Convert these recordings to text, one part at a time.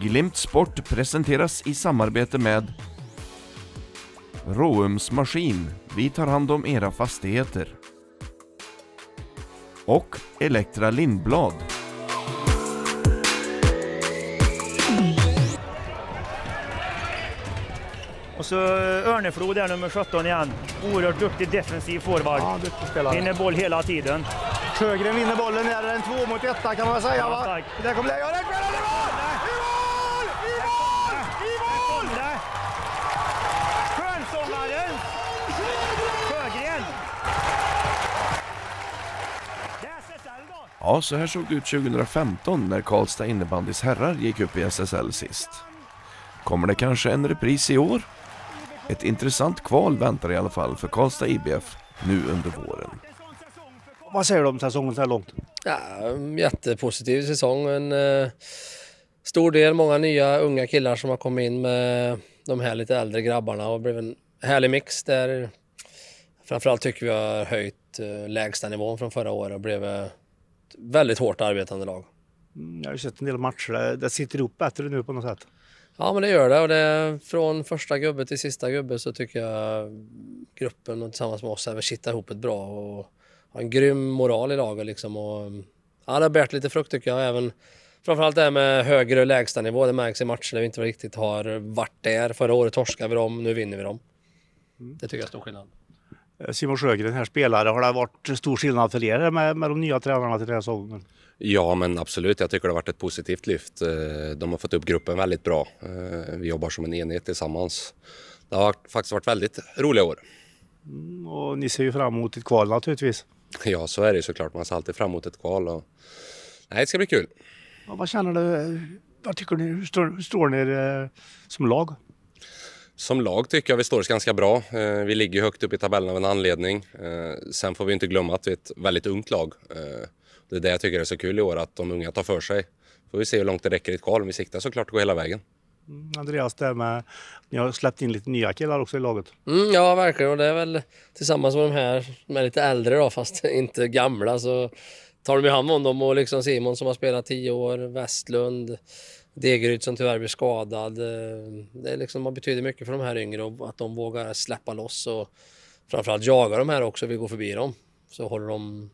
Glimt Sport presenteras i samarbete med Råums Maskin. Vi tar hand om era fastigheter. Och Elektra Lindblad. Och så eh, Örneflod är nummer 17 igen. Oerhört duktig defensiv forward. Ja, Vinner boll hela tiden. Sjögren vinner bollen. Där är en två mot etta kan man säga. Ja, va? Där kommer Ja, så här såg det ut 2015 när Karlstad innebandys herrar gick upp i SSL sist. Kommer det kanske en repris i år? Ett intressant kval väntar i alla fall för Karlstad IBF nu under våren. Vad säger du om säsongen så här långt? Ja, jättepositiv säsong. En eh, stor del, många nya unga killar som har kommit in med de här lite äldre grabbarna och blivit en härlig mix där. Framförallt tycker vi har höjt eh, lägsta nivån från förra året och blivit väldigt hårt arbetande lag. Mm, jag har ju sett en del matcher. Där. Det sitter ihop bättre nu på något sätt. Ja, men det gör det. Och det från första gubbe till sista gubbe så tycker jag gruppen och tillsammans med oss även kittar ihop ett bra och har en grym moral i laget. Liksom. Och, mm, ja, det har bärt lite frukt tycker jag. Även, framförallt det här med högre lägstanivå. Det märks i matcher där vi inte riktigt har varit där. Förra året torskade vi dem, nu vinner vi dem. Mm. Det tycker jag är stor skillnad. Simon Sjögren här spelare. Har det varit stor skillnad för er med, med de nya tränarna till den här säsongen? Ja, men absolut. Jag tycker det har varit ett positivt lyft. Eh, de har fått upp gruppen väldigt bra. Eh, vi jobbar som en enhet tillsammans. Det har faktiskt varit väldigt roliga år. Mm, och ni ser ju fram emot ett kval naturligtvis. Ja, så är det såklart. Man ser alltid fram emot ett kval. Och... Nej, det ska bli kul. Ja, vad känner du? Vad tycker ni? Hur står, hur står ni eh, som lag? som lag tycker jag vi står oss ganska bra. Eh, vi ligger högt upp i tabellen av en anledning. Eh, sen får vi inte glömma att vi är ett väldigt ungt lag. Eh, det är det jag tycker är så kul i år, att de unga tar för sig. Får vi se hur långt det räcker i ett kval, vi siktar såklart att gå hela vägen. Mm, Andreas, det med, ni har släppt in lite nya killar också i laget. Mm, ja, verkligen. Och det är väl tillsammans med de här, de är lite äldre då, fast inte gamla, så tar de ju hand om dem. Och liksom Simon som har spelat tio år, Westlund, Degeryd som tyvärr blir skadad. Eh, det liksom, man betyder mycket för de här yngre och att de vågar släppa loss och framförallt jaga de här också, vi går förbi dem. Så håller de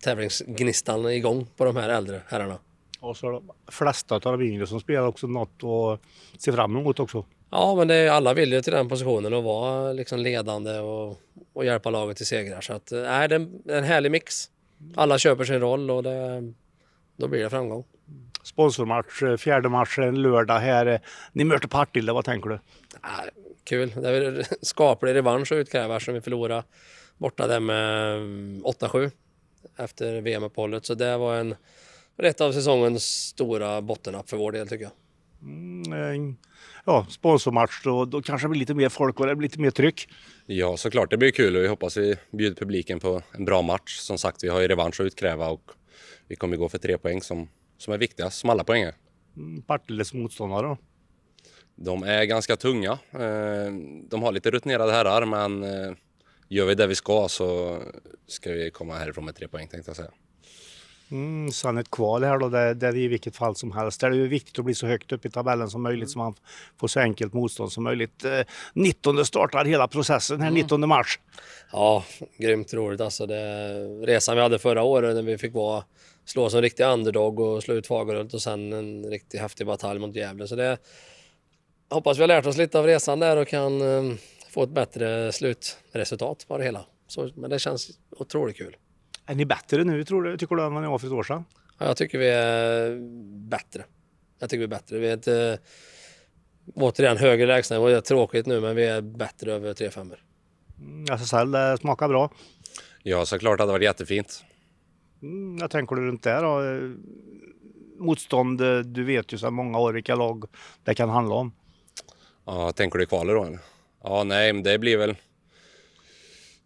tävlingsgnistan igång på de här äldre herrarna. Och så är de flesta av de yngre som spelar också något att se fram emot också. Ja, men är, alla vill ju till den positionen och vara liksom ledande och, och hjälpa laget till segrar. Så att, eh, nej, det är en härlig mix. Alla köper sin roll och det, då blir det framgång sponsormatch eh, fjärde matchen, lördag här. Eh, ni möter Partille, vad tänker du? Ja, ah, kul, det är väl skaplig revansch att utkräva som vi förlorade borta där med 8-7 mm, efter VM-uppehållet. Så det var en, rätt av säsongens stora bottennapp för vår del tycker jag. Mm, eh, ja, sponsormatch då, då kanske det blir lite mer folk och det blir lite mer tryck. Ja, såklart. Det blir kul och vi hoppas vi bjuder publiken på en bra match. Som sagt, vi har ju revansch att utkräva och vi kommer gå för tre poäng som som är viktigast, som alla poäng är? Mm, Partilles motståndare då? De är ganska tunga. Eh, de har lite rutinerade herrar, men eh, gör vi det vi ska så ska vi komma härifrån med tre poäng tänkte jag säga. Mm, sen ett kval här då, det, det är i vilket fall som helst. Det är ju viktigt att bli så högt upp i tabellen som möjligt mm. så man får så enkelt motstånd som möjligt. 19 eh, startar hela processen här, mm. 19 mars. Ja, grymt roligt alltså. Det, resan vi hade förra året när vi fick vara, slå som riktig underdog och slå ut Fagerhult och sen en riktig häftig batalj mot Gävle. Så det, hoppas vi har lärt oss lite av resan där och kan eh, få ett bättre slutresultat på det hela. Så, men det känns otroligt kul. Är ni bättre nu, tror du, tycker du, än vad ni var för ett år sedan? Ja, jag tycker vi är bättre. Jag tycker vi är bättre. Vi är inte... Återigen, högre lägstanivå. Det är tråkigt nu, men vi är bättre över 3 5 mm, SSL, alltså, det smakar bra. Ja, såklart. Det hade varit jättefint. Mm, jag tänker du runt det då? Motstånd, eh, du vet ju sedan många år vilka lag det kan handla om. Ja, tänker du i kvalet då? Ja, nej, men det blir väl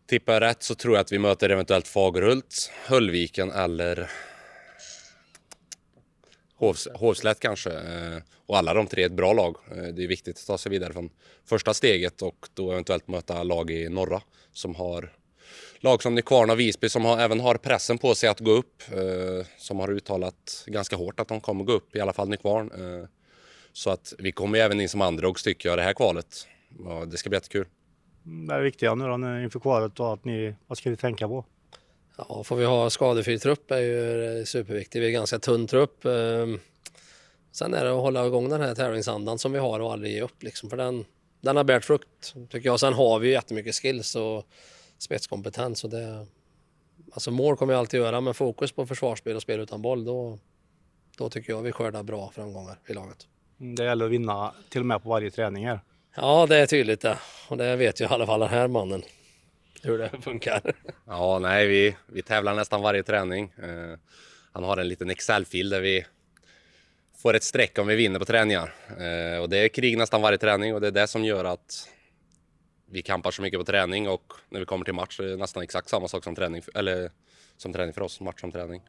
Tippar jag rätt så tror jag att vi möter eventuellt Fagerhult, Höllviken eller Hovs, Hovslätt kanske. Eh, och alla de tre är ett bra lag. Eh, det är viktigt att ta sig vidare från första steget och då eventuellt möta lag i norra som har lag som Nykvarn och Visby som har, även har pressen på sig att gå upp. Eh, som har uttalat ganska hårt att de kommer gå upp, i alla fall Nykvarn. Så att vi kommer ju även in som andra underdogs tycker jag det här kvalet. Ja, det ska bli jättekul det viktiga nu då, inför kvalet och att ni, vad ska ni tänka på? Ja, får vi ha skadefri trupp är ju eh, superviktigt. Vi är en ganska tunn trupp. Ehm, sen är det att hålla igång den här tävlingsandan som vi har och aldrig ge upp liksom, för den, den har bärt frukt tycker jag. Sen har vi ju jättemycket skills och spetskompetens och det... Alltså mål kommer jag alltid göra, men fokus på försvarsspel och spel utan boll, då, då tycker jag vi skördar bra framgångar i laget. Mm, det gäller att vinna till och med på varje träning här. Ja, det är tydligt det. Och det vet ju i alla fall den här mannen hur det funkar. Ja, nej, vi, vi tävlar nästan varje träning. Eh, han har en liten Excel-fil där vi får ett streck om vi vinner på träningar. Eh, och det är krig nästan varje träning och det är det som gör att vi kampar så mycket på träning och när vi kommer till match är det nästan exakt samma sak som träning, eller, som träning för oss, match som träning.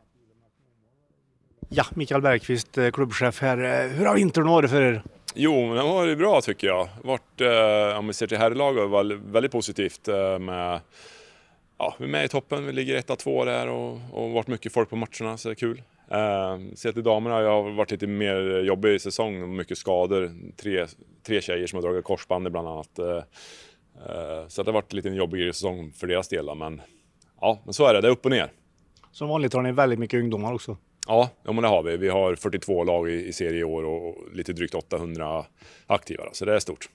Ja, Mikael Bergqvist, eh, klubbchef här. Eh, hur har vintern varit för er? Jo, men det var bra tycker jag. Vart, eh, om vi ser till herrlaget, var det väldigt positivt eh, med Ja, vi är med i toppen, vi ligger etta, två där och, och varit mycket folk på matcherna så det är kul. Eh, ser till damerna, jag har varit lite mer jobbig i säsong, mycket skador. Tre, tre tjejer som har dragit korsbandet bland annat. Eh, eh så det har varit lite en jobbigare säsong för deras delar, men ja, men så är det, det är upp och ner. Som vanligt har ni väldigt mycket ungdomar också. Ja, ja men det har vi. Vi har 42 lag i, i serie i år och lite drygt 800 aktiva. Så det är stort.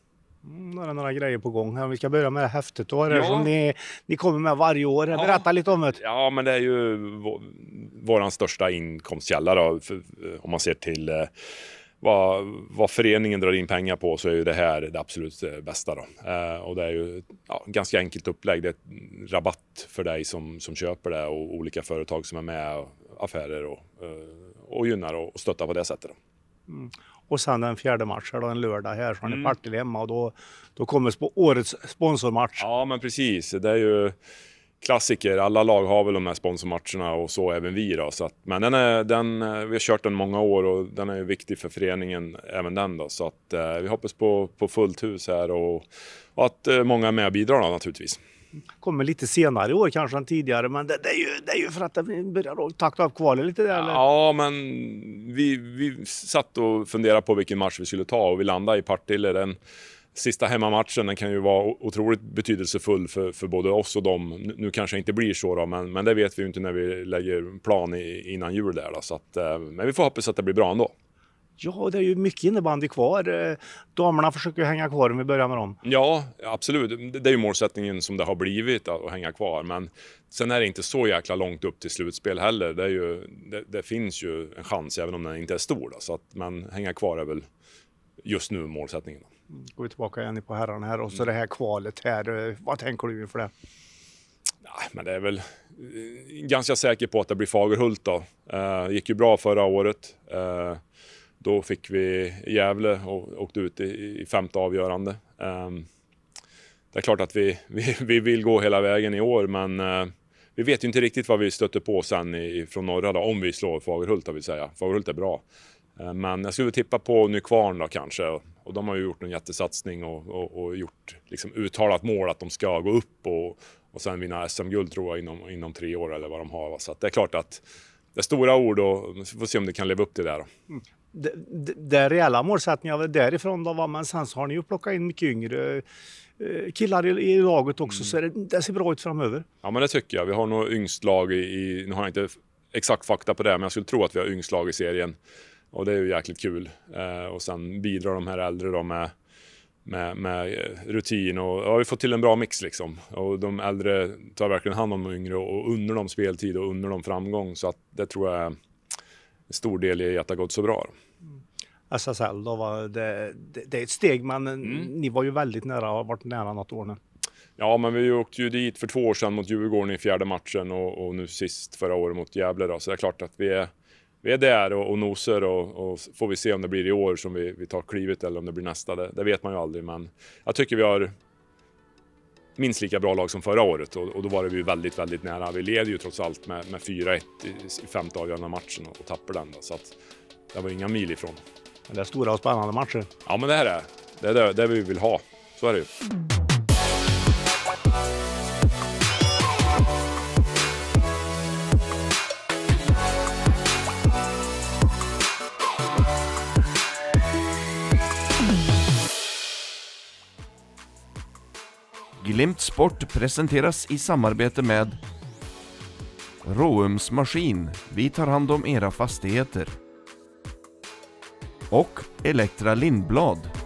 Mm, några, några grejer på gång här. Vi ska börja med det häftet då, ja. som ni, ni kommer med varje år. Berätta lite om det. Ja, men det är ju vår, vår största inkomstkälla då, för, om man ser till eh, vad, vad, föreningen drar in pengar på så är ju det här det absolut eh, bästa. Då. Eh, och det är ju ja, ganska enkelt upplägg. Det är rabatt för dig som, som köper det och olika företag som är med. Och, affärer och, eh, och gynnar och stöttar på det sättet. Mm. Och sen den fjärde matchen, då, en lördag här, så är mm. Partille hemma och då, då kommer sp årets sponsormatch. Ja, men precis. Det är ju klassiker. Alla lag har väl de här sponsormatcherna och så även vi. Då, så att, men den är, den, eh, vi har kört den många år och den är ju viktig för föreningen även den. Då, så att, eh, vi hoppas på, på fullt hus här och, och att eh, många är med och bidrar då, naturligtvis kommer lite senare i år kanske än tidigare, men det, det, är, ju, det är ju för att det börjar takta upp kvalet lite där. Eller? Ja, men vi, vi satt och funderade på vilken match vi skulle ta och vi landade i Partille. Den sista hemmamatchen den kan ju vara otroligt betydelsefull för, för både oss och dem. Nu kanske det inte blir så, då, men, men det vet vi ju inte när vi lägger plan i, innan jul. Där, då, så att, eh, men vi får hoppas att det blir bra ändå. Ja, det är ju mycket innebandy kvar. Eh, damerna försöker ju hänga kvar om vi börjar med dem. Ja, absolut. Det är ju målsättningen som det har blivit, att hänga kvar. Men sen är det inte så jäkla långt upp till slutspel heller. Det, ju, det, det finns ju en chans, även om den inte är stor. Då. Så att, men hänga kvar är väl just nu målsättningen. Mm, går vi tillbaka igen på herrarna här och så det här kvalet här. Eh, vad tänker du inför det? Ja, men det är väl eh, ganska säker på att det blir Fagerhult då. Det gick ju bra förra året. Då fick vi Gävle och åkte ut i, i femte avgörande. Ehm, det är klart att vi, vi, vi, vill gå hela vägen i år, men eh, vi vet ju inte riktigt vad vi stöter på sen i, från norra, då, om vi slår Fagerhult, vill säga. Fagerhult är bra. Ehm, men jag skulle tippa på Nykvarn då kanske. Och de har ju gjort en jättesatsning och, och, och gjort liksom uttalat mål att de ska gå upp och, och sen vinna SM-guld tror jag inom, inom tre år eller vad de har. Så det är klart att det är stora ord och vi får se om det kan leva upp till det. Då. Mm det, det, är reella målsättningar därifrån. Då, Men sen så har ni ju plockat in mycket yngre eh, killar i, i laget också, mm. så det, det, ser bra ut framöver. Ja, men det tycker jag. Vi har nog yngst lag i, i... Nu har jag inte exakt fakta på det, men jag skulle tro att vi har yngst lag i serien. Och det är ju jäkligt kul. Eh, och sen bidrar de här äldre då med, med, med eh, rutin och ja, vi får till en bra mix liksom. Och de äldre tar verkligen hand om de yngre och, under dem speltid och under dem framgång. Så att det tror jag är stor del i att det har gått så bra. SSL då var det, det, det är ett steg, men mm. ni var ju väldigt nära, har varit nära något år nu. Ja, men vi åkte ju dit för två år sedan mot Djurgården i fjärde matchen och, och nu sist förra året mot Gävle då. så det är klart att vi är, vi är där och, och noser och, och, får vi se om det blir i år som vi, vi tar klivet eller om det blir nästa. Det, det vet man ju aldrig, men jag tycker vi har minst lika bra lag som förra året och, och då var det vi väldigt, väldigt nära. Vi leder ju trots allt med, med 4-1 i, femte avgörande matchen och, och tappar den. Då, så att det var inga mil ifrån. Det är stora och spännande matcher. Ja, men det här är det. Det Är det, det vi vill ha. Så är det ju. Glimt Sport presenteras i samarbete med Råums Maskin. Vi tar hand om era fastigheter. Och Elektra Lindblad